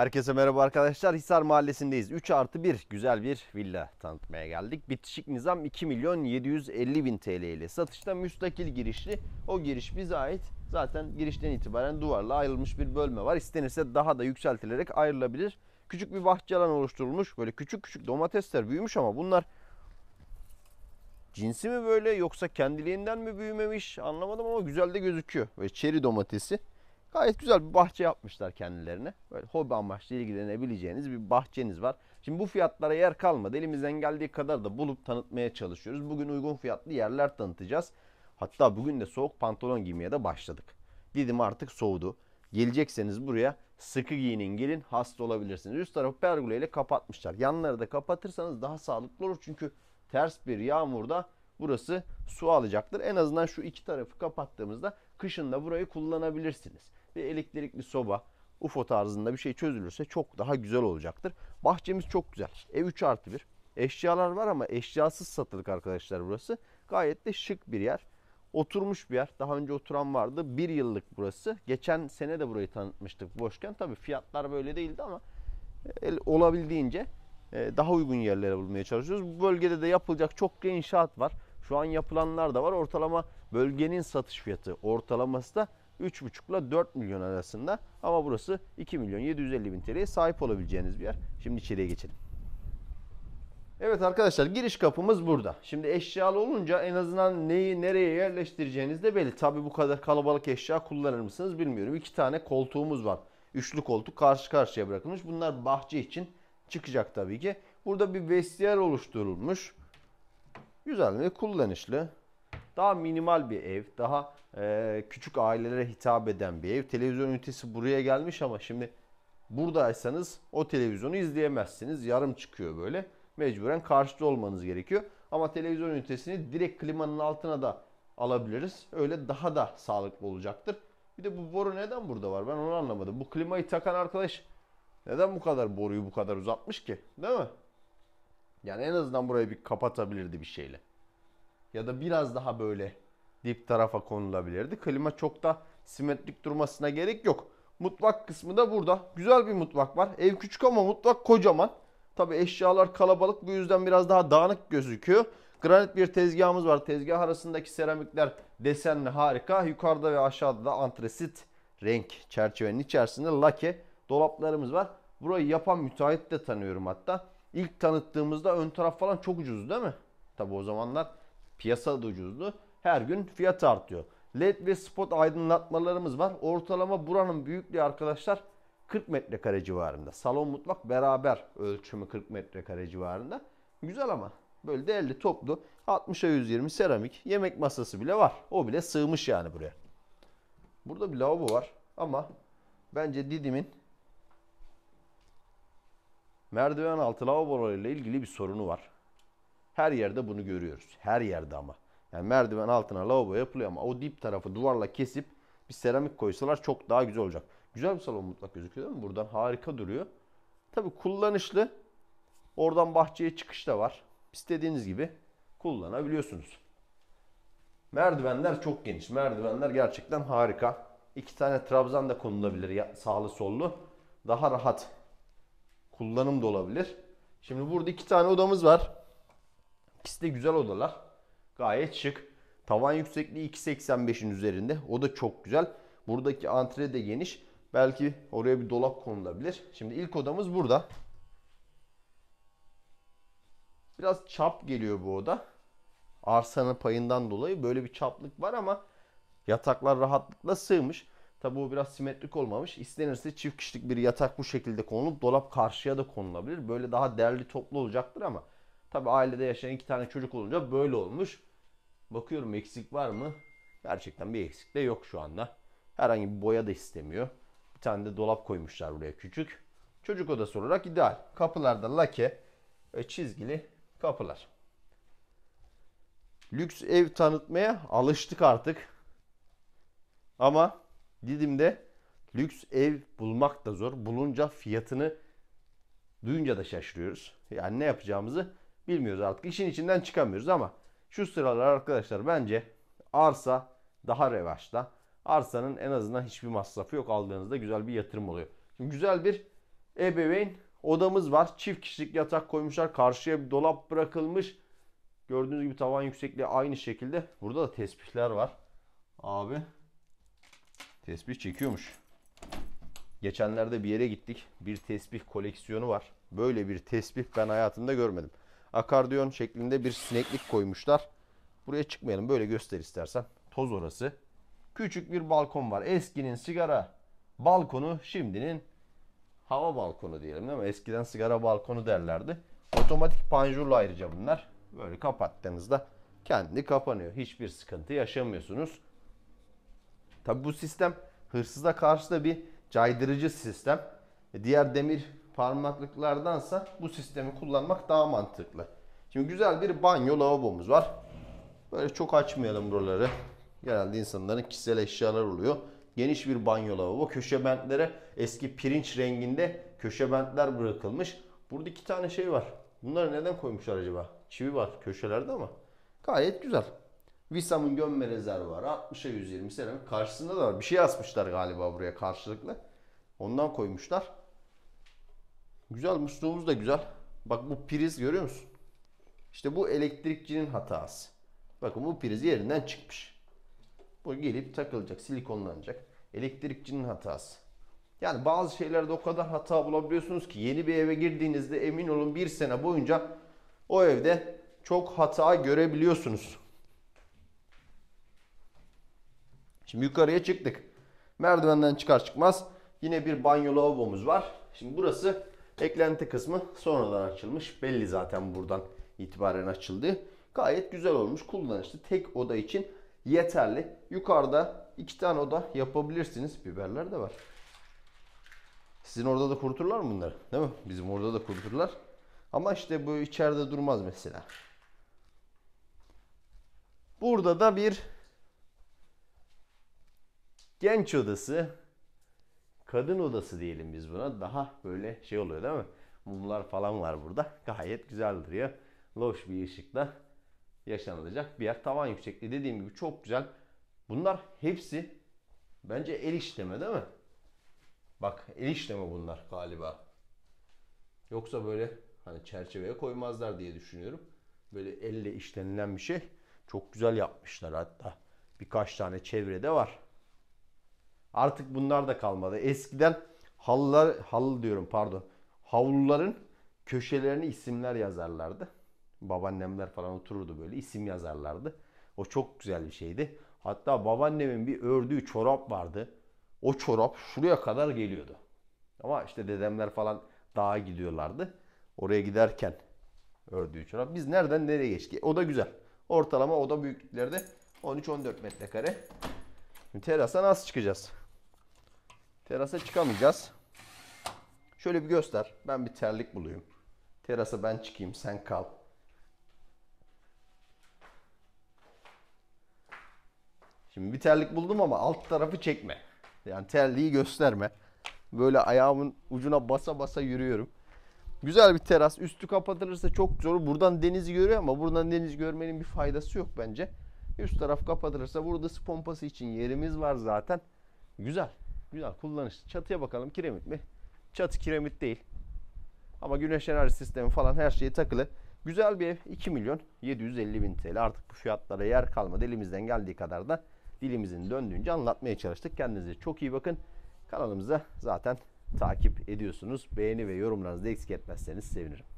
Herkese merhaba arkadaşlar. Hisar Mahallesi'ndeyiz. 3 artı 1 güzel bir villa tanıtmaya geldik. Bitişik nizam 2 milyon 750 bin TL ile satışta müstakil girişli. O giriş bize ait. Zaten girişten itibaren duvarla ayrılmış bir bölme var. İstenirse daha da yükseltilerek ayrılabilir. Küçük bir bahçe alanı oluşturulmuş. Böyle küçük küçük domatesler büyümüş ama bunlar cinsi mi böyle yoksa kendiliğinden mi büyümemiş anlamadım ama güzel de gözüküyor. Ve çeri domatesi. Gayet güzel bir bahçe yapmışlar kendilerine. Böyle hobi amaçlı ilgilenebileceğiniz bir bahçeniz var. Şimdi bu fiyatlara yer kalmadı. Elimizden geldiği kadar da bulup tanıtmaya çalışıyoruz. Bugün uygun fiyatlı yerler tanıtacağız. Hatta bugün de soğuk pantolon giymeye de başladık. Didim artık soğudu. Gelecekseniz buraya sıkı giyinin gelin hasta olabilirsiniz. Üst tarafı pergola ile kapatmışlar. Yanları da kapatırsanız daha sağlıklı olur. Çünkü ters bir yağmurda burası su alacaktır. En azından şu iki tarafı kapattığımızda kışın da burayı kullanabilirsiniz bir elektrikli soba, UFO tarzında bir şey çözülürse çok daha güzel olacaktır. Bahçemiz çok güzel. Ev 3 artı 1. Eşyalar var ama eşyasız satılık arkadaşlar burası. Gayet de şık bir yer. Oturmuş bir yer. Daha önce oturan vardı. Bir yıllık burası. Geçen sene de burayı tanıtmıştık boşken. Tabii fiyatlar böyle değildi ama e, olabildiğince e, daha uygun yerlere bulmaya çalışıyoruz. Bu bölgede de yapılacak çok inşaat var. Şu an yapılanlar da var. Ortalama bölgenin satış fiyatı ortalaması da 3,5 ile 4 milyon arasında ama burası 2 milyon 750 bin TL'ye sahip olabileceğiniz bir yer. Şimdi içeriye geçelim. Evet arkadaşlar giriş kapımız burada. Şimdi eşyalı olunca en azından neyi nereye yerleştireceğiniz de belli. Tabi bu kadar kalabalık eşya kullanır mısınız bilmiyorum. İki tane koltuğumuz var. Üçlü koltuk karşı karşıya bırakılmış. Bunlar bahçe için çıkacak tabii ki. Burada bir vestiyer oluşturulmuş. Güzel ve kullanışlı. Daha minimal bir ev, daha e, küçük ailelere hitap eden bir ev. Televizyon ünitesi buraya gelmiş ama şimdi buradaysanız o televizyonu izleyemezsiniz. Yarım çıkıyor böyle. Mecburen karşıda olmanız gerekiyor. Ama televizyon ünitesini direkt klimanın altına da alabiliriz. Öyle daha da sağlıklı olacaktır. Bir de bu boru neden burada var? Ben onu anlamadım. Bu klimayı takan arkadaş neden bu kadar boruyu bu kadar uzatmış ki? Değil mi? Yani en azından burayı bir kapatabilirdi bir şeyle ya da biraz daha böyle dip tarafa konulabilirdi. Klima çok da simetrik durmasına gerek yok. Mutfak kısmı da burada. Güzel bir mutfak var. Ev küçük ama mutfak kocaman. Tabi eşyalar kalabalık bu yüzden biraz daha dağınık gözüküyor. Granit bir tezgahımız var. Tezgah arasındaki seramikler desenli harika. Yukarıda ve aşağıda da antresit renk çerçevenin içerisinde lake dolaplarımız var. Burayı yapan müteahhit de tanıyorum hatta. İlk tanıttığımızda ön taraf falan çok ucuz değil mi? Tabi o zamanlar Piyasa da ucuzdu. Her gün fiyat artıyor. LED ve spot aydınlatmalarımız var. Ortalama buranın büyüklüğü arkadaşlar 40 metrekare civarında. Salon mutfak beraber ölçümü 40 metrekare civarında. Güzel ama böyle değerli toplu 60'a 120 seramik yemek masası bile var. O bile sığmış yani buraya. Burada bir lavabo var ama bence Didim'in merdiven altı lavabolarıyla ilgili bir sorunu var. Her yerde bunu görüyoruz. Her yerde ama. Yani merdiven altına lavabo yapılıyor ama o dip tarafı duvarla kesip bir seramik koysalar çok daha güzel olacak. Güzel bir salon mutlak gözüküyor değil mi? Buradan harika duruyor. Tabii kullanışlı. Oradan bahçeye çıkış da var. İstediğiniz gibi kullanabiliyorsunuz. Merdivenler çok geniş. Merdivenler gerçekten harika. İki tane trabzan da konulabilir sağlı sollu. Daha rahat kullanım da olabilir. Şimdi burada iki tane odamız var. İkisi de güzel odalar. Gayet şık. Tavan yüksekliği 2.85'in üzerinde. O da çok güzel. Buradaki antre de geniş. Belki oraya bir dolap konulabilir. Şimdi ilk odamız burada. Biraz çap geliyor bu oda. Arsanın payından dolayı böyle bir çaplık var ama yataklar rahatlıkla sığmış. Tabi bu biraz simetrik olmamış. İstenirse çift kişilik bir yatak bu şekilde konulup dolap karşıya da konulabilir. Böyle daha derli toplu olacaktır ama Tabi ailede yaşayan iki tane çocuk olunca böyle olmuş. Bakıyorum eksik var mı? Gerçekten bir eksik de yok şu anda. Herhangi bir boya da istemiyor. Bir tane de dolap koymuşlar buraya küçük. Çocuk odası olarak ideal. Kapılarda lake ve çizgili kapılar. Lüks ev tanıtmaya alıştık artık. Ama Didim'de lüks ev bulmak da zor. Bulunca fiyatını duyunca da şaşırıyoruz. Yani ne yapacağımızı Bilmiyoruz artık. İşin içinden çıkamıyoruz ama şu sıralar arkadaşlar bence arsa daha revaçta. Arsanın en azından hiçbir masrafı yok. Aldığınızda güzel bir yatırım oluyor. Şimdi güzel bir ebeveyn odamız var. Çift kişilik yatak koymuşlar. Karşıya bir dolap bırakılmış. Gördüğünüz gibi tavan yüksekliği aynı şekilde. Burada da tespihler var. Abi tespih çekiyormuş. Geçenlerde bir yere gittik. Bir tespih koleksiyonu var. Böyle bir tespih ben hayatımda görmedim. Akardiyon şeklinde bir sineklik koymuşlar. Buraya çıkmayalım böyle göster istersen. Toz orası. Küçük bir balkon var. Eskinin sigara balkonu şimdinin hava balkonu diyelim değil mi? Eskiden sigara balkonu derlerdi. Otomatik panjurlu ayrıca bunlar. Böyle kapattığınızda kendi kapanıyor. Hiçbir sıkıntı yaşamıyorsunuz. Tabi bu sistem hırsıza karşı da bir caydırıcı sistem. Diğer demir parmaklıklardansa bu sistemi kullanmak daha mantıklı. Şimdi güzel bir banyo lavabomuz var. Böyle çok açmayalım buraları. Genelde insanların kişisel eşyalar oluyor. Geniş bir banyo lavabo. Köşe bentlere eski pirinç renginde köşe bentler bırakılmış. Burada iki tane şey var. Bunları neden koymuşlar acaba? Çivi var köşelerde ama. Gayet güzel. Visam'ın gömme rezervi var. 60'a 120 seramik. Karşısında da var. Bir şey asmışlar galiba buraya karşılıklı. Ondan koymuşlar. Güzel musluğumuz da güzel. Bak bu priz görüyor musun? İşte bu elektrikçinin hatası. Bakın bu priz yerinden çıkmış. Bu gelip takılacak, silikonlanacak. Elektrikçinin hatası. Yani bazı şeylerde o kadar hata bulabiliyorsunuz ki yeni bir eve girdiğinizde emin olun bir sene boyunca o evde çok hata görebiliyorsunuz. Şimdi yukarıya çıktık. Merdivenden çıkar çıkmaz yine bir banyo lavabomuz var. Şimdi burası Eklenti kısmı sonradan açılmış. Belli zaten buradan itibaren açıldı. Gayet güzel olmuş. Kullanışlı. Tek oda için yeterli. Yukarıda iki tane oda yapabilirsiniz. Biberler de var. Sizin orada da kuruturlar mı bunları? Değil mi? Bizim orada da kuruturlar. Ama işte bu içeride durmaz mesela. Burada da bir genç odası kadın odası diyelim biz buna. Daha böyle şey oluyor değil mi? Mumlar falan var burada. Gayet güzel duruyor. Loş bir ışıkla yaşanılacak bir yer. Tavan yüksekliği dediğim gibi çok güzel. Bunlar hepsi bence el işleme değil mi? Bak el işleme bunlar galiba. Yoksa böyle hani çerçeveye koymazlar diye düşünüyorum. Böyle elle işlenilen bir şey. Çok güzel yapmışlar hatta. Birkaç tane çevrede var. Artık bunlar da kalmadı. Eskiden halılar, halı diyorum pardon. Havluların köşelerini isimler yazarlardı. Babaannemler falan otururdu böyle isim yazarlardı. O çok güzel bir şeydi. Hatta babaannemin bir ördüğü çorap vardı. O çorap şuraya kadar geliyordu. Ama işte dedemler falan dağa gidiyorlardı. Oraya giderken ördüğü çorap. Biz nereden nereye geçtik? O da güzel. Ortalama oda büyüklüklerde 13-14 metrekare. Terasa nasıl çıkacağız? Terasa çıkamayacağız. Şöyle bir göster. Ben bir terlik bulayım. Terasa ben çıkayım sen kal. Şimdi bir terlik buldum ama alt tarafı çekme. Yani terliği gösterme. Böyle ayağımın ucuna basa basa yürüyorum. Güzel bir teras. Üstü kapatılırsa çok zor. Buradan denizi görüyor ama buradan deniz görmenin bir faydası yok bence. Üst taraf kapatılırsa burada su pompası için yerimiz var zaten. Güzel. Güzel kullanışlı. Çatıya bakalım kiremit mi? Çatı kiremit değil. Ama güneş enerji sistemi falan her şeye takılı. Güzel bir ev 2 milyon 750 bin TL. Artık bu fiyatlara yer kalmadı. Elimizden geldiği kadar da dilimizin döndüğünce anlatmaya çalıştık. Kendinize çok iyi bakın. Kanalımıza zaten takip ediyorsunuz. Beğeni ve yorumlarınızı eksik etmezseniz sevinirim.